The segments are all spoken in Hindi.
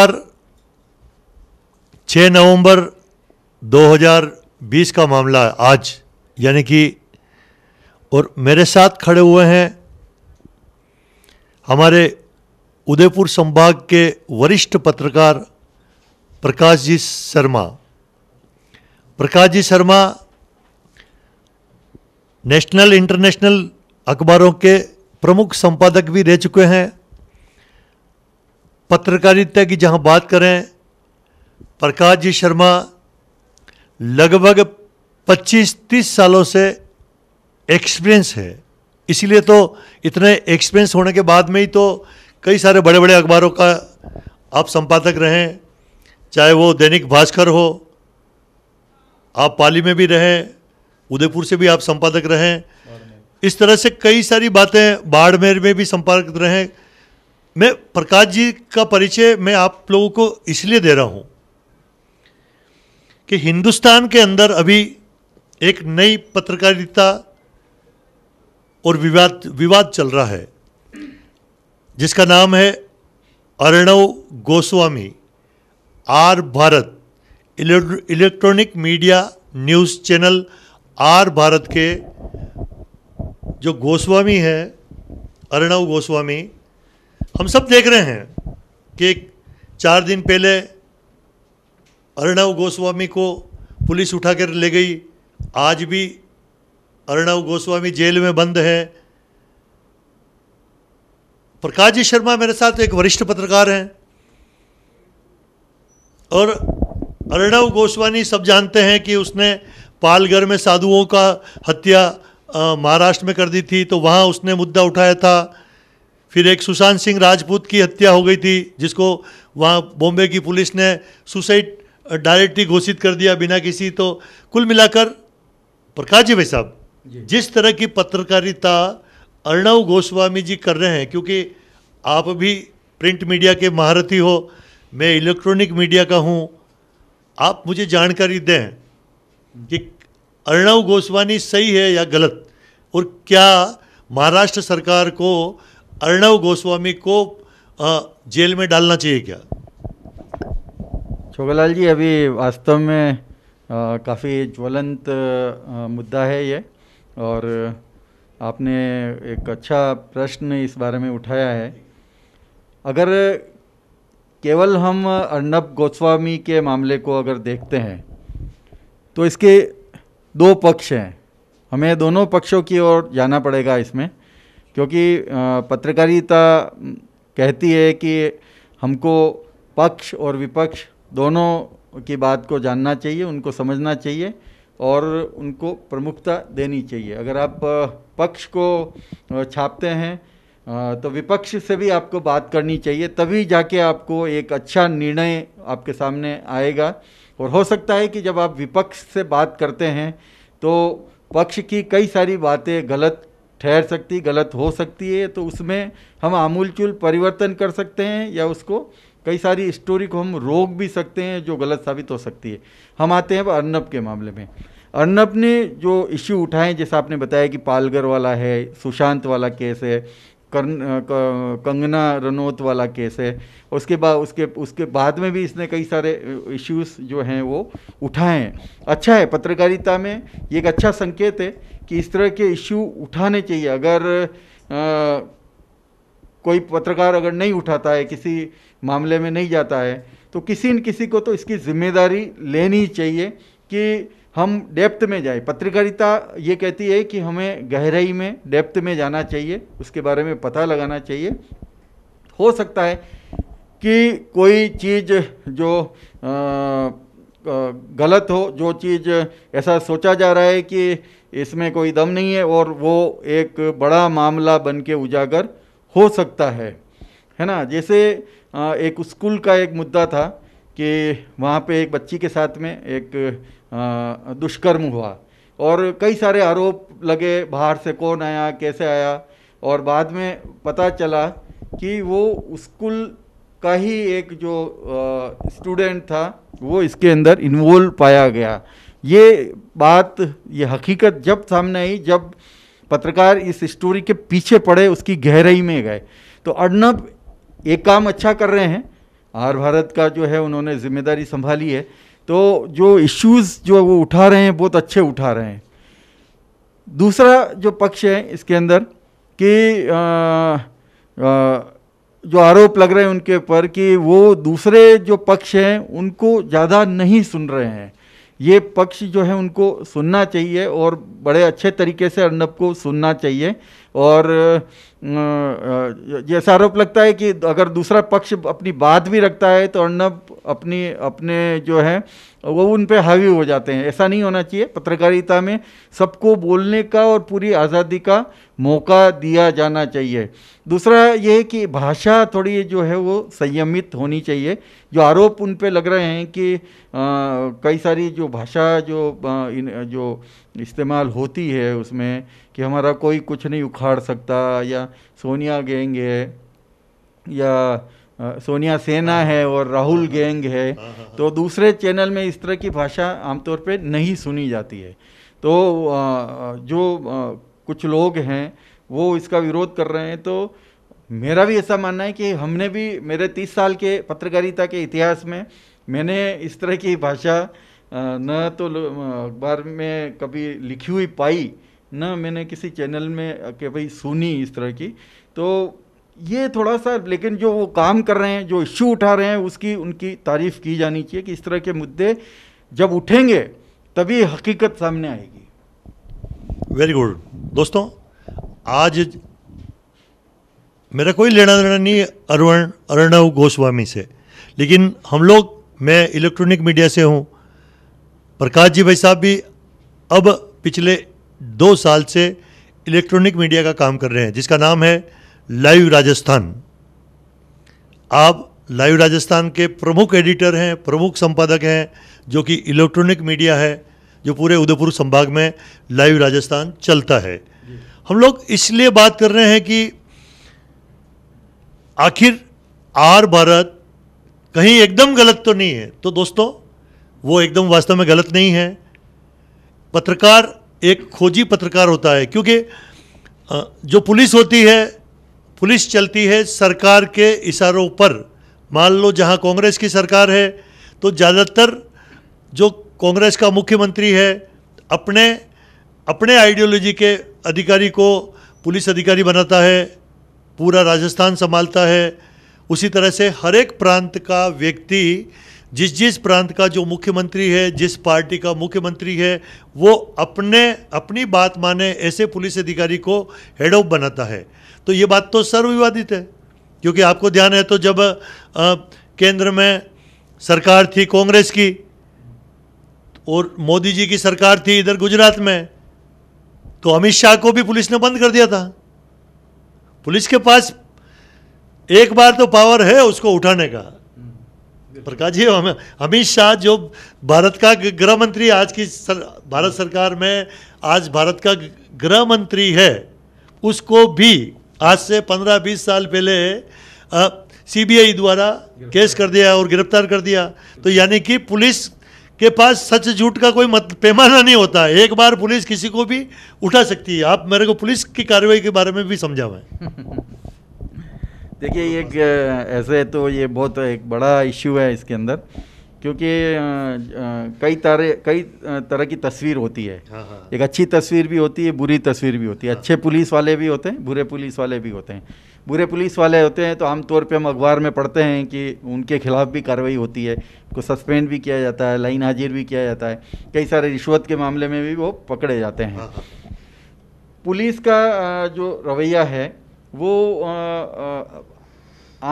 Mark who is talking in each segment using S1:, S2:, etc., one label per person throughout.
S1: पर 6 नवंबर 2020 का मामला है आज यानी कि और मेरे साथ खड़े हुए हैं हमारे उदयपुर संभाग के वरिष्ठ पत्रकार प्रकाश जी शर्मा प्रकाश जी शर्मा नेशनल इंटरनेशनल अखबारों के प्रमुख संपादक भी रह चुके हैं पत्रकारिता की जहां बात करें प्रकाश जी शर्मा लगभग 25-30 सालों से एक्सपीरियंस है इसीलिए तो इतने एक्सपीरियंस होने के बाद में ही तो कई सारे बड़े बड़े अखबारों का आप संपादक रहें चाहे वो दैनिक भास्कर हो आप पाली में भी रहें उदयपुर से भी आप संपादक रहें इस तरह से कई सारी बातें बाड़मेर में भी संपादक रहें मैं प्रकाश जी का परिचय मैं आप लोगों को इसलिए दे रहा हूँ कि हिंदुस्तान के अंदर अभी एक नई पत्रकारिता और विवाद विवाद चल रहा है जिसका नाम है Arnab Goswami R Bharat electronic media news channel R Bharat के जो गोस्वामी है अर्णव गोस्वामी हम सब देख रहे हैं कि चार दिन पहले अर्णव गोस्वामी को पुलिस उठा कर ले गई आज भी अर्णव गोस्वामी जेल में बंद है प्रकाश जी शर्मा मेरे साथ एक वरिष्ठ पत्रकार हैं और अर्णव गोस्वामी सब जानते हैं कि उसने पालघर में साधुओं का हत्या महाराष्ट्र में कर दी थी तो वहाँ उसने मुद्दा उठाया था फिर एक सुशांत सिंह राजपूत की हत्या हो गई थी जिसको वहाँ बॉम्बे की पुलिस ने सुसाइड डायरेक्टली घोषित कर दिया बिना किसी तो कुल मिलाकर प्रकाश जी भाई साहब जिस तरह की पत्रकारिता अर्णव गोस्वामी जी कर रहे हैं क्योंकि आप भी प्रिंट मीडिया के महारथी हो मैं इलेक्ट्रॉनिक मीडिया का हूँ आप मुझे जानकारी दें कि अर्णव गोस्वामी सही है या गलत और क्या महाराष्ट्र सरकार
S2: को अर्णव गोस्वामी को जेल में डालना चाहिए क्या छोगालाल जी अभी वास्तव में काफ़ी ज्वलंत मुद्दा है ये और आपने एक अच्छा प्रश्न इस बारे में उठाया है अगर केवल हम अर्णब गोस्वामी के मामले को अगर देखते हैं तो इसके दो पक्ष हैं हमें दोनों पक्षों की ओर जाना पड़ेगा इसमें क्योंकि पत्रकारिता कहती है कि हमको पक्ष और विपक्ष दोनों की बात को जानना चाहिए उनको समझना चाहिए और उनको प्रमुखता देनी चाहिए अगर आप पक्ष को छापते हैं तो विपक्ष से भी आपको बात करनी चाहिए तभी जाके आपको एक अच्छा निर्णय आपके सामने आएगा और हो सकता है कि जब आप विपक्ष से बात करते हैं तो पक्ष की कई सारी बातें गलत ठहर सकती गलत हो सकती है तो उसमें हम आमूलचूल परिवर्तन कर सकते हैं या उसको कई सारी स्टोरी को हम रोक भी सकते हैं जो गलत साबित हो सकती है हम आते हैं अर्नब के मामले में अर्नब ने जो इश्यू उठाए जैसा आपने बताया कि पालगर वाला है सुशांत वाला केस है कंगना रनौत वाला केस है उसके बाद उसके उसके बाद में भी इसने कई सारे इश्यूज जो हैं वो उठाए हैं अच्छा है पत्रकारिता में ये एक अच्छा संकेत है कि इस तरह के इश्यू उठाने चाहिए अगर आ, कोई पत्रकार अगर नहीं उठाता है किसी मामले में नहीं जाता है तो किसी न किसी को तो इसकी जिम्मेदारी लेनी चाहिए कि हम डेप्थ में जाए पत्रकारिता ये कहती है कि हमें गहराई में डेप्थ में जाना चाहिए उसके बारे में पता लगाना चाहिए हो सकता है कि कोई चीज़ जो आ, गलत हो जो चीज़ ऐसा सोचा जा रहा है कि इसमें कोई दम नहीं है और वो एक बड़ा मामला बन के उजागर हो सकता है है ना जैसे एक स्कूल का एक मुद्दा था कि वहाँ पे एक बच्ची के साथ में एक दुष्कर्म हुआ और कई सारे आरोप लगे बाहर से कौन आया कैसे आया और बाद में पता चला कि वो स्कूल का ही एक जो स्टूडेंट था वो इसके अंदर इन्वॉल्व पाया गया ये बात ये हकीकत जब सामने आई जब पत्रकार इस स्टोरी के पीछे पड़े उसकी गहराई में गए तो अर्नब एक काम अच्छा कर रहे हैं आर भारत का जो है उन्होंने जिम्मेदारी संभाली है तो जो इश्यूज़ जो वो उठा रहे हैं बहुत अच्छे उठा रहे हैं दूसरा जो पक्ष है इसके अंदर कि आ, आ, जो आरोप लग रहे हैं उनके ऊपर कि वो दूसरे जो पक्ष हैं उनको ज़्यादा नहीं सुन रहे हैं ये पक्ष जो है उनको सुनना चाहिए और बड़े अच्छे तरीके से अर्नब को सुनना चाहिए और जैसा आरोप लगता है कि अगर दूसरा पक्ष अपनी बात भी रखता है तो अर्नब अपनी अपने जो है वो उन पर हावी हो जाते हैं ऐसा नहीं होना चाहिए पत्रकारिता में सबको बोलने का और पूरी आज़ादी का मौका दिया जाना चाहिए दूसरा ये कि भाषा थोड़ी जो है वो संयमित होनी चाहिए जो आरोप उन पे लग रहे हैं कि कई सारी जो भाषा जो आ, इन, जो इस्तेमाल होती है उसमें कि हमारा कोई कुछ नहीं उखाड़ सकता या सोनिया गैंग है या सोनिया सेना है और राहुल गैंग है तो दूसरे चैनल में इस तरह की भाषा आमतौर पे नहीं सुनी जाती है तो जो कुछ लोग हैं वो इसका विरोध कर रहे हैं तो मेरा भी ऐसा मानना है कि हमने भी मेरे तीस साल के पत्रकारिता के इतिहास में मैंने इस तरह की भाषा न तो अखबार में कभी लिखी हुई पाई न मैंने किसी चैनल में कि भाई सुनी इस तरह की तो ये थोड़ा सा लेकिन जो वो काम कर रहे हैं जो इश्यू उठा रहे हैं उसकी उनकी तारीफ़ की जानी चाहिए कि इस तरह के मुद्दे जब उठेंगे तभी हकीकत सामने आएगी वेरी गुड दोस्तों आज
S1: मेरा कोई लेना देना नहीं अरुण अर्णव गोस्वामी से लेकिन हम लोग मैं इलेक्ट्रॉनिक मीडिया से हूँ प्रकाश जी भाई साहब भी अब पिछले दो साल से इलेक्ट्रॉनिक मीडिया का काम कर रहे हैं जिसका नाम है लाइव राजस्थान आप लाइव राजस्थान के प्रमुख एडिटर हैं प्रमुख संपादक हैं जो कि इलेक्ट्रॉनिक मीडिया है जो पूरे उदयपुर संभाग में लाइव राजस्थान चलता है हम लोग इसलिए बात कर रहे हैं कि आखिर आर भारत कहीं एकदम गलत तो नहीं है तो दोस्तों वो एकदम वास्तव में गलत नहीं है पत्रकार एक खोजी पत्रकार होता है क्योंकि जो पुलिस होती है पुलिस चलती है सरकार के इशारों पर मान लो जहां कांग्रेस की सरकार है तो ज़्यादातर जो कांग्रेस का मुख्यमंत्री है अपने अपने आइडियोलॉजी के अधिकारी को पुलिस अधिकारी बनाता है पूरा राजस्थान संभालता है उसी तरह से हर एक प्रांत का व्यक्ति जिस जिस प्रांत का जो मुख्यमंत्री है जिस पार्टी का मुख्यमंत्री है वो अपने अपनी बात माने ऐसे पुलिस अधिकारी को हेड ऑफ बनाता है तो ये बात तो सर्वविवादित है क्योंकि आपको ध्यान है तो जब आ, केंद्र में सरकार थी कांग्रेस की और मोदी जी की सरकार थी इधर गुजरात में तो अमित शाह को भी पुलिस ने बंद कर दिया था पुलिस के पास एक बार तो पावर है उसको उठाने का प्रकाश जी अमित शाह जो भारत का गृह मंत्री आज की सर, भारत सरकार में आज भारत का गृह मंत्री है उसको भी आज से 15-20 साल पहले सीबीआई द्वारा केस कर दिया और गिरफ्तार कर दिया तो यानी कि पुलिस के पास सच झूठ का कोई मत पैमाना नहीं होता
S2: एक बार पुलिस
S1: किसी को भी उठा सकती है आप मेरे को पुलिस की कार्रवाई के बारे में भी समझावाएं
S2: देखिए एक ऐसे तो ये बहुत एक बड़ा इश्यू है इसके अंदर क्योंकि कई तरह कई तरह की तस्वीर होती है हाँ, हाँ एक अच्छी तस्वीर भी होती है बुरी तस्वीर भी होती है हाँ। अच्छे पुलिस वाले भी होते हैं बुरे पुलिस वाले भी होते हैं बुरे पुलिस वाले होते हैं तो आमतौर पे हम अखबार में पढ़ते हैं कि उनके खिलाफ भी कार्रवाई होती है उनको सस्पेंड भी किया जाता है लाइन हाजिर भी किया जाता है कई सारे रिश्वत के मामले में भी वो पकड़े जाते हैं हाँ, पुलिस का जो रवैया है वो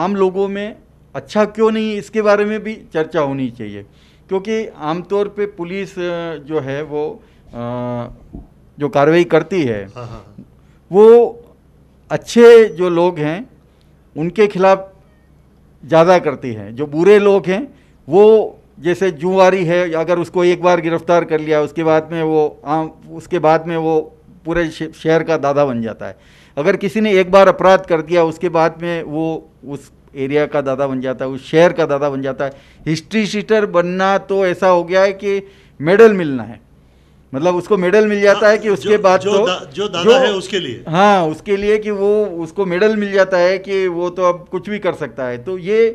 S2: आम लोगों में अच्छा क्यों नहीं इसके बारे में भी चर्चा होनी चाहिए क्योंकि आमतौर पे पुलिस जो है वो जो कार्रवाई करती है हाँ, हाँ, हाँ। वो अच्छे जो लोग हैं उनके खिलाफ ज़्यादा करती है जो बुरे लोग हैं वो जैसे जुआरी है अगर उसको एक बार गिरफ्तार कर लिया उसके बाद में वो आम उसके बाद में वो पूरे शहर का दादा बन जाता है अगर किसी ने एक बार अपराध कर दिया उसके बाद में वो उस एरिया का दादा बन जाता है उस शहर का दादा बन जाता है हिस्ट्री शीटर बनना तो ऐसा हो गया है कि मेडल मिलना है मतलब उसको मेडल मिल जाता हाँ, है कि उसके बाद जो, तो, दा, जो दादा जो, है उसके लिए हाँ उसके लिए कि वो उसको मेडल मिल जाता है कि वो तो अब कुछ भी कर सकता है तो ये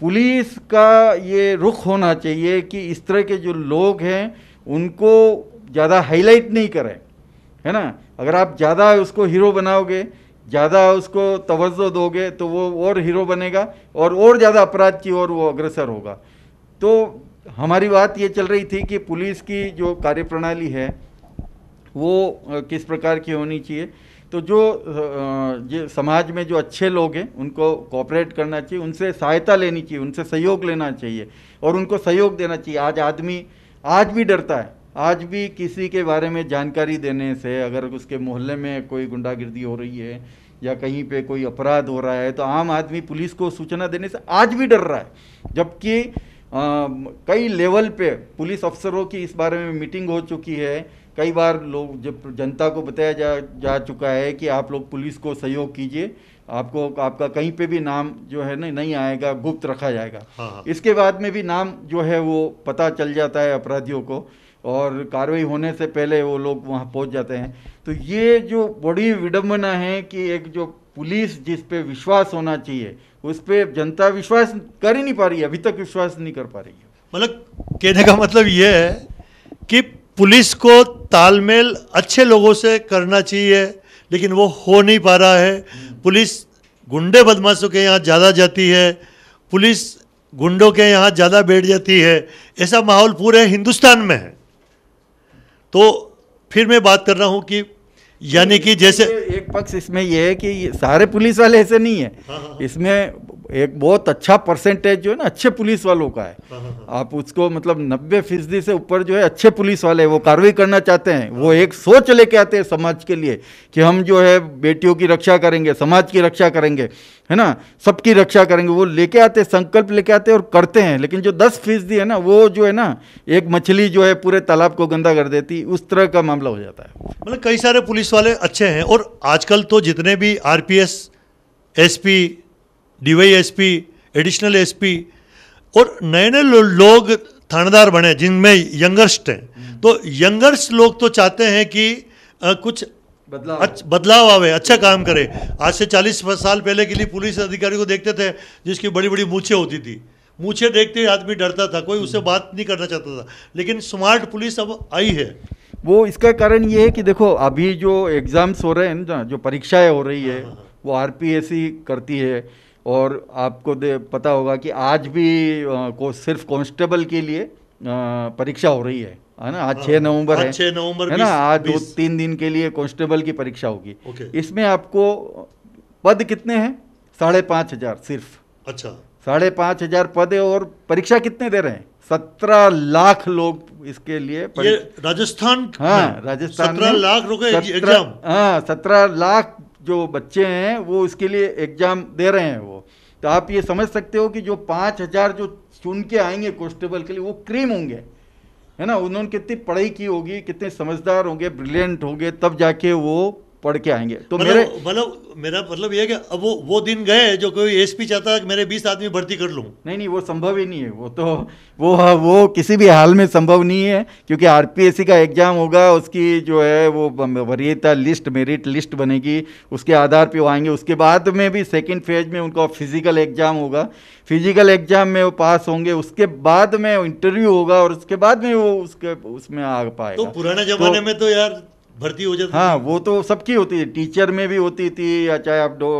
S2: पुलिस का ये रुख होना चाहिए कि इस तरह के जो लोग हैं उनको ज़्यादा हाईलाइट नहीं करें है ना अगर आप ज़्यादा उसको हीरो बनाओगे ज़्यादा उसको तवज्जो दोगे तो वो और हीरो बनेगा और और ज़्यादा अपराध की ओर वो अग्रसर होगा तो हमारी बात ये चल रही थी कि पुलिस की जो कार्यप्रणाली है वो किस प्रकार की होनी चाहिए तो जो ये समाज में जो अच्छे लोग हैं उनको कॉपरेट करना चाहिए उनसे सहायता लेनी चाहिए उनसे सहयोग लेना चाहिए और उनको सहयोग देना चाहिए आज आदमी आज भी डरता है आज भी किसी के बारे में जानकारी देने से अगर उसके मोहल्ले में कोई गुंडागिर्दी हो रही है या कहीं पे कोई अपराध हो रहा है तो आम आदमी पुलिस को सूचना देने से आज भी डर रहा है जबकि कई लेवल पे पुलिस अफसरों की इस बारे में मीटिंग हो चुकी है कई बार लोग जब जनता को बताया जा जा चुका है कि आप लोग पुलिस को सहयोग कीजिए आपको आपका कहीं पे भी नाम जो है ना नहीं आएगा गुप्त रखा जाएगा हाँ।, हाँ। इसके बाद में भी नाम जो है वो पता चल जाता है अपराधियों को और कार्रवाई होने से पहले वो लोग वहाँ पहुँच जाते हैं तो ये जो बड़ी विडम्बना है कि एक जो पुलिस जिस पे विश्वास होना चाहिए उस पर जनता विश्वास कर ही नहीं पा रही है अभी तक विश्वास नहीं कर पा रही है मतलब कहने का मतलब ये है कि पुलिस को
S1: तालमेल अच्छे लोगों से करना चाहिए लेकिन वो हो नहीं पा रहा है पुलिस गुंडे बदमाशों के यहाँ ज़्यादा जाती है पुलिस गुंडों के यहाँ ज़्यादा बैठ जाती है ऐसा माहौल पूरे हिंदुस्तान में है तो
S2: फिर मैं बात कर रहा हूँ कि यानी कि जैसे एक पक्ष इसमें यह है कि सारे पुलिस वाले ऐसे नहीं है हाँ, हाँ, हाँ, इसमें एक बहुत अच्छा परसेंटेज जो है ना अच्छे पुलिस वालों का है हाँ, हाँ, हाँ। आप उसको मतलब नब्बे फीसदी से ऊपर जो है अच्छे पुलिस वाले वो कार्रवाई करना चाहते हैं वो एक सोच लेके आते हैं समाज के लिए कि हम जो है बेटियों की रक्षा करेंगे समाज की रक्षा करेंगे है ना सबकी रक्षा करेंगे वो लेके आते संकल्प लेके आते और करते हैं लेकिन जो दस फीसदी है ना वो जो है ना एक मछली जो है पूरे तालाब को गंदा कर देती उस तरह का मामला हो जाता है मतलब कई सारे पुलिस वाले अच्छे हैं और आजकल तो जितने भी R
S1: SP DYSP additional SP और नए नए लोग थानेदार बने जिनमें यंगर्स्ट हैं तो यंगर्स्ट लोग तो चाहते हैं कि आ, कुछ बदलाव बदलाव आवे अच्छा काम करे आज से चालीस साल पहले के लिए पुलिस अधिकारी को देखते थे जिसकी बड़ी बड़ी मूछे होती थी मूछे देखते ही आदमी डरता था कोई उससे बात नहीं करना चाहता था लेकिन स्मार्ट पुलिस अब आई है
S2: वो इसका कारण ये है कि देखो अभी जो एग्ज़ाम्स हो रहे हैं ना जो परीक्षाएं हो रही है हाँ, हाँ, हाँ। वो आर करती है और आपको दे पता होगा कि आज भी को सिर्फ कांस्टेबल के लिए परीक्षा हो रही है है ना आज हाँ, छः नवंबर है छः नवंबर है ना आज दो तीन दिन के लिए कांस्टेबल की परीक्षा होगी इसमें आपको पद कितने हैं साढ़े पाँच हजार सिर्फ अच्छा साढ़े पाँच हजार पद और परीक्षा कितने दे रहे हैं सत्रह लाख लोग इसके लिए ये राजस्थान हाँ राजस्थान सत्रह लाख लोग हाँ सत्रह लाख जो बच्चे हैं वो इसके लिए एग्ज़ाम दे रहे हैं वो तो आप ये समझ सकते हो कि जो पाँच हज़ार जो चुन के आएंगे कॉन्स्टेबल के लिए वो क्रीम होंगे है ना उन्होंने कितनी पढ़ाई की होगी कितने समझदार होंगे ब्रिलियंट होंगे तब जाके वो पढ़ के आएंगे तो मतलब, मेरे
S1: मतलब मेरा मतलब यह कि अब वो वो दिन गए जो कोई एसपी चाहता है कि मेरे 20 आदमी भर्ती कर लूँ नहीं नहीं वो संभव ही नहीं है वो तो
S2: वो वो किसी भी हाल में संभव नहीं है क्योंकि आर का एग्ज़ाम होगा उसकी जो है वो वरीयता लिस्ट मेरिट लिस्ट बनेगी उसके आधार पर वो आएंगे उसके बाद में भी सेकेंड फेज में उनका फिजिकल एग्ज़ाम होगा फिजिकल एग्ज़ाम में वो पास होंगे उसके बाद में इंटरव्यू होगा और उसके बाद में वो उसके उसमें आ पाएगा तो पुराने ज़माने तो में तो यार भर्ती हो जाती हाँ वो तो सबकी होती है टीचर में भी होती थी या चाहे आप डो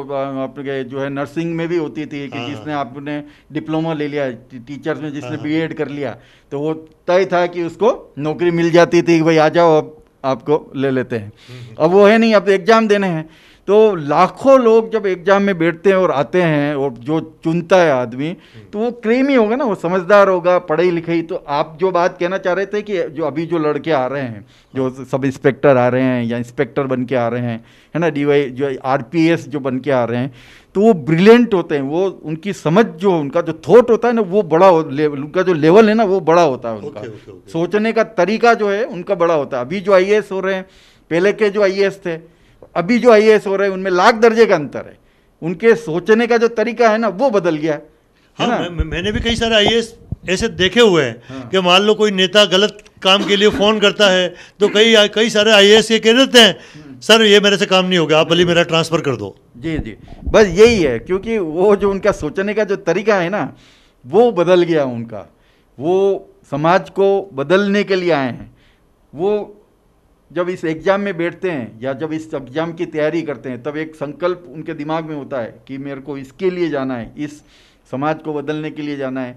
S2: आपके जो है नर्सिंग में भी होती थी कि हाँ। जिसने आपने डिप्लोमा ले लिया टीचर्स में जिसने हाँ। बीएड कर लिया तो वो तय था कि उसको नौकरी मिल जाती थी कि भाई आ जाओ अब आपको ले लेते हैं हम्म। अब वो है नहीं अब तो एग्जाम देने हैं तो लाखों लोग जब एग्जाम में बैठते हैं और आते हैं और जो चुनता है आदमी तो वो क्रेमी होगा ना वो समझदार होगा पढ़ाई लिखाई तो आप जो बात कहना चाह रहे थे कि जो अभी जो लड़के आ रहे हैं जो सब इंस्पेक्टर आ रहे हैं या इंस्पेक्टर बन के आ रहे हैं है ना डी वाई जो आर पी एस जो बन के आ रहे हैं तो वो ब्रिलियंट होते हैं वो उनकी समझ जो उनका जो थॉट होता है ना वो बड़ा लेवल उनका जो लेवल है ना वो बड़ा होता है उनका okay, okay, okay. सोचने का तरीका जो है उनका बड़ा होता है अभी जो आई हो रहे हैं पहले के जो आई थे अभी जो आई हो रहे हैं उनमें लाख दर्जे का अंतर है उनके सोचने का जो तरीका है ना वो बदल गया है हाँ, ना? मैं, मैंने भी कई सारे आई
S1: ऐसे देखे हुए हैं हाँ। कि मान लो कोई नेता गलत काम के लिए फ़ोन करता है तो कई कई सारे आई ये कह देते हैं सर ये मेरे से काम नहीं होगा आप भले मेरा ट्रांसफ़र कर दो जी जी
S2: बस यही है क्योंकि वो जो उनका सोचने का जो तरीका है ना वो बदल गया उनका वो समाज को बदलने के लिए आए हैं वो जब इस एग्ज़ाम में बैठते हैं या जब इस एग्ज़ाम की तैयारी करते हैं तब एक संकल्प उनके दिमाग में होता है कि मेरे को इसके लिए जाना है इस समाज को बदलने के लिए जाना है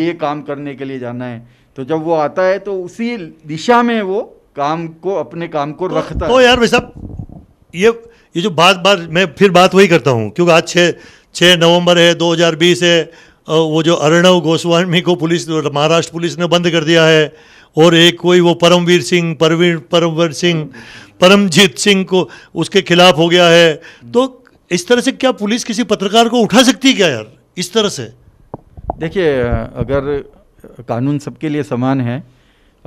S2: ये काम करने के लिए जाना है तो जब वो आता है तो उसी दिशा में वो काम को अपने काम को तो, रखता तो है यार
S1: भाई साहब ये ये जो बात बात मैं फिर बात वही करता हूँ क्योंकि आज छः छः नवंबर है 2020 है वो जो अर्णव गोस्वामी को पुलिस महाराष्ट्र पुलिस ने बंद कर दिया है और एक कोई वो परमवीर सिंह परवीर परमवीर सिंह परमजीत सिंह को उसके खिलाफ हो गया है तो इस तरह से क्या पुलिस किसी पत्रकार को उठा सकती है क्या यार इस तरह से
S2: देखिए अगर कानून सबके लिए समान है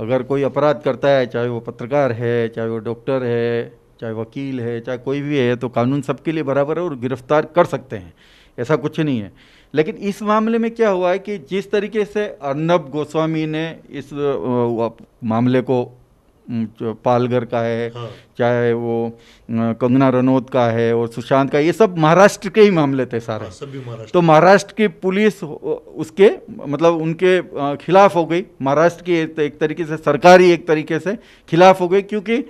S2: अगर कोई अपराध करता है चाहे वो पत्रकार है चाहे वो डॉक्टर है चाहे वकील है चाहे कोई भी है तो कानून सबके लिए बराबर है और गिरफ्तार कर सकते हैं ऐसा कुछ नहीं है लेकिन इस मामले में क्या हुआ है कि जिस तरीके से अर्नब गोस्वामी ने इस मामले को पालघर का है हाँ। चाहे वो कंगना रनौत का है और सुशांत का ये सब महाराष्ट्र के ही मामले थे सारे हाँ, सभी महाराष्ट्र तो महाराष्ट्र की पुलिस उसके मतलब उनके खिलाफ हो गई महाराष्ट्र की एक तरीके से सरकारी एक तरीके से खिलाफ हो गई क्योंकि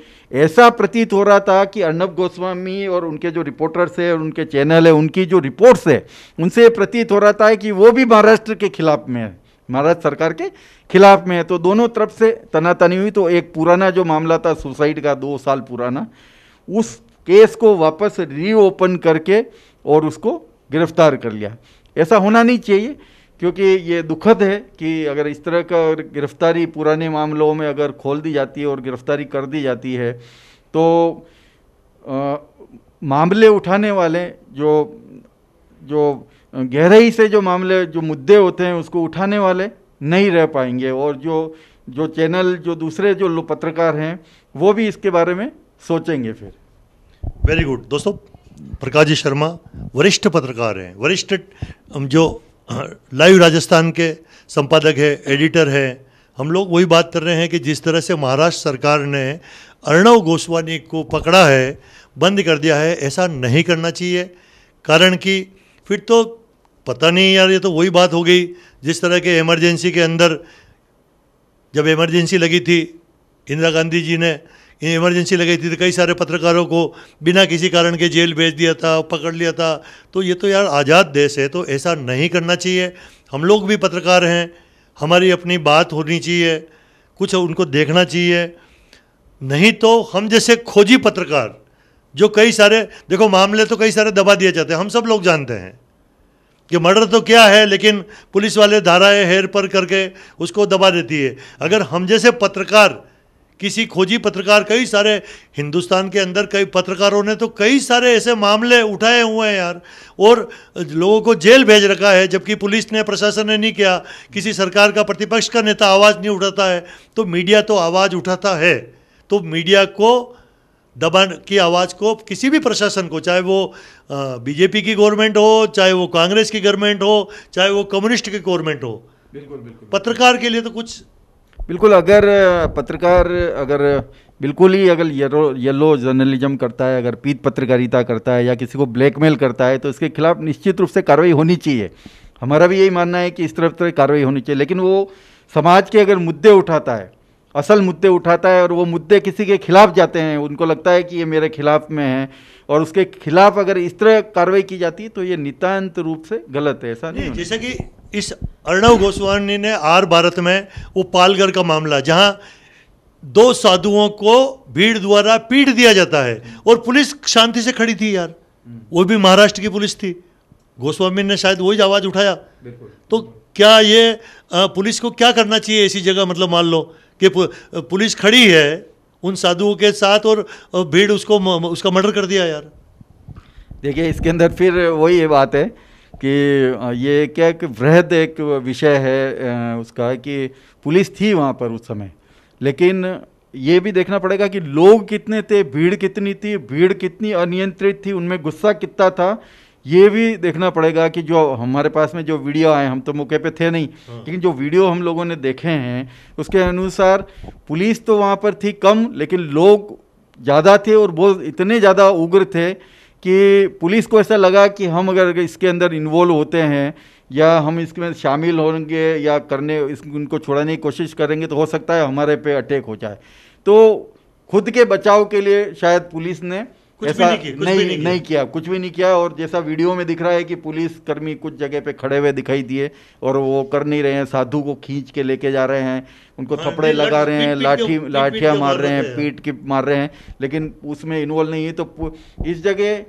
S2: ऐसा प्रतीत हो रहा था कि अर्नब गोस्वामी और उनके जो रिपोर्टर्स है और उनके चैनल है उनकी जो रिपोर्ट्स है उनसे प्रतीत हो रहा था कि वो भी महाराष्ट्र के खिलाफ में है महाराज सरकार के खिलाफ में है तो दोनों तरफ से तनातनी हुई तो एक पुराना जो मामला था सुसाइड का दो साल पुराना उस केस को वापस रीओपन करके और उसको गिरफ्तार कर लिया ऐसा होना नहीं चाहिए क्योंकि ये दुखद है कि अगर इस तरह का गिरफ्तारी पुराने मामलों में अगर खोल दी जाती है और गिरफ्तारी कर दी जाती है तो आ, मामले उठाने वाले जो जो गहराई से जो मामले जो मुद्दे होते हैं उसको उठाने वाले नहीं रह पाएंगे और जो जो चैनल जो दूसरे जो पत्रकार हैं वो भी इसके बारे में सोचेंगे फिर वेरी गुड दोस्तों प्रकाश जी शर्मा
S1: वरिष्ठ पत्रकार हैं वरिष्ठ जो लाइव राजस्थान के संपादक है एडिटर हैं हम लोग वही बात कर रहे हैं कि जिस तरह से महाराष्ट्र सरकार ने अर्णव गोस्वामी को पकड़ा है बंद कर दिया है ऐसा नहीं करना चाहिए कारण कि फिर तो पता नहीं यार ये तो वही बात हो गई जिस तरह के इमरजेंसी के अंदर जब इमरजेंसी लगी थी इंदिरा गांधी जी ने इमरजेंसी लगाई थी तो कई सारे पत्रकारों को बिना किसी कारण के जेल भेज दिया था पकड़ लिया था तो ये तो यार आज़ाद देश है तो ऐसा नहीं करना चाहिए हम लोग भी पत्रकार हैं हमारी अपनी बात होनी चाहिए कुछ उनको देखना चाहिए नहीं तो हम जैसे खोजी पत्रकार जो कई सारे देखो मामले तो कई सारे दबा दिए जाते हैं हम सब लोग जानते हैं कि मर्डर तो क्या है लेकिन पुलिस वाले धाराएं हेर पर करके उसको दबा देती है अगर हम जैसे पत्रकार किसी खोजी पत्रकार कई सारे हिंदुस्तान के अंदर कई पत्रकारों ने तो कई सारे ऐसे मामले उठाए हुए हैं यार और लोगों को जेल भेज रखा है जबकि पुलिस ने प्रशासन ने नहीं किया किसी सरकार का प्रतिपक्ष का नेता आवाज़ नहीं उठाता है तो मीडिया तो आवाज़ उठाता है तो मीडिया को दबन की आवाज़ को किसी भी प्रशासन को चाहे वो बीजेपी की गवर्नमेंट हो चाहे वो कांग्रेस की गवर्नमेंट हो चाहे वो कम्युनिस्ट की गवर्नमेंट हो बिल्कुल बिल्कुल पत्रकार के लिए तो कुछ
S2: बिल्कुल अगर पत्रकार अगर बिल्कुल ही अगर येलो येलो जर्नलिज्म करता है अगर पीत पत्रकारिता करता है या किसी को ब्लैकमेल करता है तो इसके खिलाफ निश्चित रूप से कार्रवाई होनी चाहिए हमारा भी यही मानना है कि इस तरफ तरह कार्रवाई होनी चाहिए लेकिन वो समाज के अगर मुद्दे उठाता है असल मुद्दे उठाता है और वो मुद्दे किसी के खिलाफ जाते हैं उनको लगता है कि ये मेरे खिलाफ में है और उसके खिलाफ अगर इस तरह कार्रवाई की जाती है तो ये नितांत रूप से गलत है ऐसा नहीं जैसे कि इस अर्णव गोस्वामी ने
S1: आर भारत में वो पालगढ़ का मामला जहाँ दो साधुओं को भीड़ द्वारा पीट दिया जाता है और पुलिस शांति से खड़ी थी यार हम्म। वो भी महाराष्ट्र की पुलिस थी गोस्वामी ने शायद वही आवाज़ उठाया तो क्या ये पुलिस को क्या करना चाहिए ऐसी जगह मतलब मान लो कि पुलिस खड़ी है उन साधुओं के
S2: साथ और भीड़ उसको उसका मर्डर कर दिया यार देखिए इसके अंदर फिर वही बात है कि ये क्या एक वृहद एक विषय है उसका कि पुलिस थी वहाँ पर उस समय लेकिन ये भी देखना पड़ेगा कि लोग कितने थे भीड़ कितनी थी भीड़ कितनी अनियंत्रित थी उनमें गुस्सा कितना था ये भी देखना पड़ेगा कि जो हमारे पास में जो वीडियो आए हम तो मौके पे थे नहीं हाँ। लेकिन जो वीडियो हम लोगों ने देखे हैं उसके अनुसार पुलिस तो वहाँ पर थी कम लेकिन लोग ज़्यादा थे और बहुत इतने ज़्यादा उग्र थे कि पुलिस को ऐसा लगा कि हम अगर इसके अंदर इन्वॉल्व होते हैं या हम इसमें शामिल होंगे या करने इस उनको छोड़ाने की कोशिश करेंगे तो हो सकता है हमारे पे अटैक हो जाए तो खुद के बचाव के लिए शायद पुलिस ने कुछ ऐसा भी नहीं, कुछ नहीं, भी नहीं, नहीं किया कुछ भी नहीं किया और जैसा वीडियो में दिख रहा है कि पुलिस कर्मी कुछ जगह पे खड़े हुए दिखाई दिए और वो कर नहीं रहे हैं साधु को खींच के लेके जा रहे हैं उनको हाँ, थपड़े लगा रहे हैं लाठी लाठियाँ मार रहे हैं पीट के मार रहे हैं लेकिन उसमें इन्वॉल्व नहीं है तो इस जगह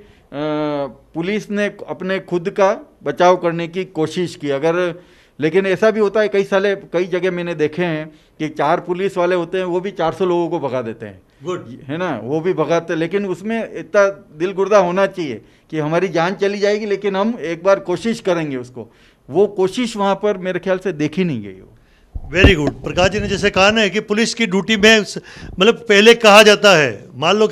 S2: पुलिस ने अपने खुद का बचाव करने की कोशिश की अगर लेकिन ऐसा भी होता है कई साले कई जगह मैंने देखे हैं कि चार पुलिस वाले होते हैं वो भी 400 लोगों को भगा देते हैं गुड है ना वो भी भगाते लेकिन उसमें इतना दिल गुर्दा होना चाहिए कि हमारी जान चली जाएगी लेकिन हम एक बार कोशिश करेंगे उसको वो कोशिश वहाँ पर मेरे ख्याल से देखी नहीं गई वो वेरी गुड प्रकाश जी ने जैसे कहा ना कि पुलिस की ड्यूटी में मतलब पहले कहा जाता
S1: है मान लो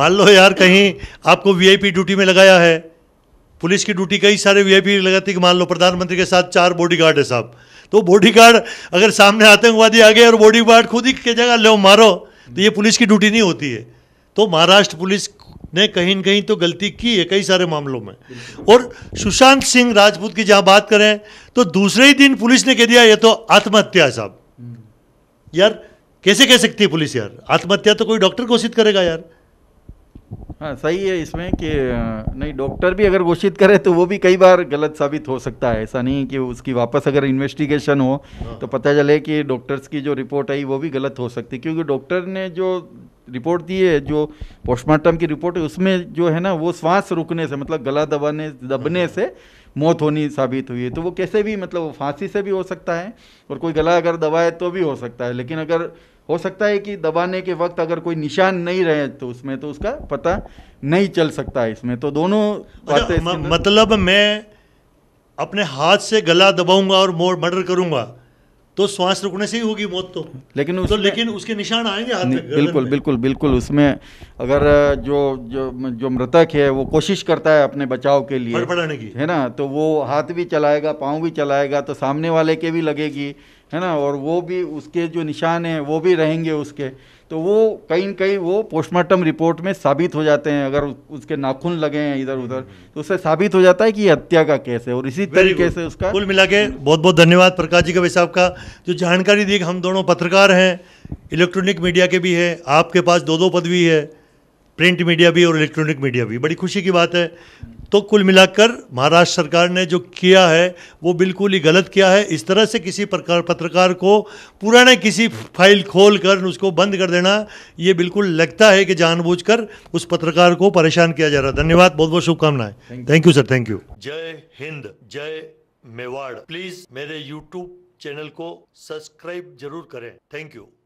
S1: मान लो यार कहीं आपको वीआईपी ड्यूटी में लगाया है पुलिस की ड्यूटी कई सारे वीआईपी लगाती कि मान लो प्रधानमंत्री के साथ चार बॉडीगार्ड है साहब तो बॉडीगार्ड अगर सामने आतंकवादी आ गए और बॉडीगार्ड खुद ही के जगह लो मारो तो ये पुलिस की ड्यूटी नहीं होती है तो महाराष्ट्र पुलिस ने कहीं ना कहीं तो गलती की है कई सारे मामलों में और सुशांत सिंह राजपूत की जहां बात करें तो दूसरे ही दिन पुलिस ने कह दिया ये तो आत्महत्या है साहब हम्म। यार कैसे कह सकती है पुलिस यार आत्महत्या तो कोई डॉक्टर घोषित
S2: करेगा यार हाँ सही है इसमें कि नहीं डॉक्टर भी अगर घोषित करे तो वो भी कई बार गलत साबित हो सकता है ऐसा नहीं कि उसकी वापस अगर इन्वेस्टिगेशन हो हाँ। तो पता चले कि डॉक्टर्स की जो रिपोर्ट आई वो भी गलत हो सकती क्योंकि डॉक्टर ने जो रिपोर्ट दी है जो पोस्टमार्टम की रिपोर्ट है उसमें जो है ना वो श्वास रुकने से मतलब गला दबाने दबने हाँ। से मौत होनी साबित हुई है तो वो कैसे भी मतलब फांसी से भी हो सकता है और कोई गला अगर दबाए तो भी हो सकता है लेकिन अगर हो सकता है कि दबाने के वक्त अगर कोई निशान नहीं रहे तो उसमें तो उसका पता नहीं चल सकता है इसमें तो दोनों अच्छा, मतलब मैं अपने हाथ से गला दबाऊंगा और मोर मर्डर करूंगा तो श्वास रुकने से ही होगी मौत तो लेकिन तो लेकिन उसके निशान आएंगे हाथ में बिल्कुल बिल्कुल बिल्कुल उसमें अगर जो जो जो मृतक है वो कोशिश करता है अपने बचाव के लिए की है ना तो वो हाथ भी चलाएगा पाँव भी चलाएगा तो सामने वाले के भी लगेगी है ना और वो भी उसके जो निशान हैं वो भी रहेंगे उसके तो वो कहीं ना कहीं वो पोस्टमार्टम रिपोर्ट में साबित हो जाते हैं अगर उसके नाखून लगे हैं इधर उधर तो उससे साबित हो जाता है कि ये हत्या का केस है और इसी तरीके से उसका कुल मिला के बहुत बहुत धन्यवाद प्रकाश जी कवि साहब का
S1: जो जानकारी दी हम दोनों पत्रकार हैं इलेक्ट्रॉनिक मीडिया के भी है आपके पास दो दो पदवी है प्रिंट मीडिया भी और इलेक्ट्रॉनिक मीडिया भी बड़ी खुशी की बात है तो कुल मिलाकर महाराष्ट्र सरकार ने जो किया है वो बिल्कुल ही गलत किया है इस तरह से किसी प्रकार पत्रकार को पुराने किसी फाइल खोल कर उसको बंद कर देना ये बिल्कुल लगता है कि जानबूझकर उस पत्रकार को परेशान किया जा रहा है धन्यवाद बहुत बहुत शुभकामनाएं thank you sir thank you जय हिंद जय मेवाड़ प्लीज़ मेरे यूट्यूब चैनल को सब्सक्राइब जरूर करें थैंक यू